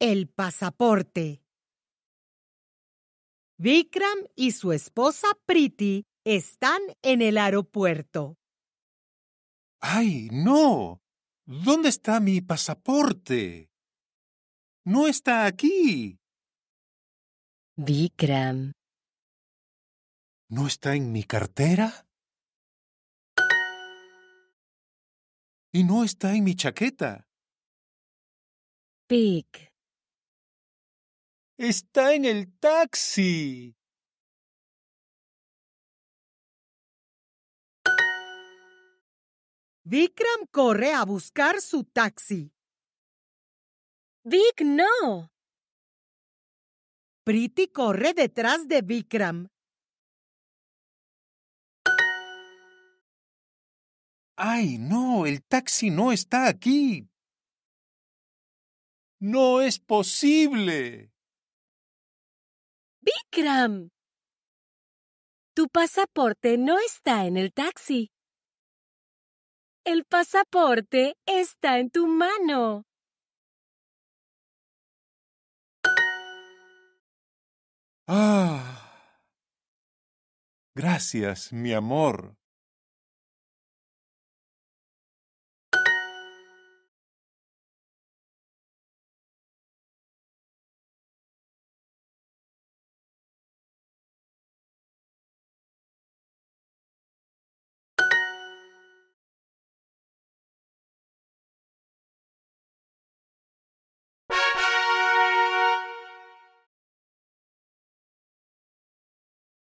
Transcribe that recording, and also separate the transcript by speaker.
Speaker 1: El pasaporte. Vikram y su esposa Priti están en el aeropuerto. ¡Ay, no! ¿Dónde está mi pasaporte? No está aquí. Vikram. ¿No está en mi cartera? Y no está en mi chaqueta. Está en el taxi. Vikram corre a buscar su taxi. Vic, no. Priti corre detrás de Vikram. ¡Ay, no! El taxi no está aquí. ¡No es posible! Tu pasaporte no está en el taxi. El pasaporte está en tu mano. Ah. Gracias, mi amor.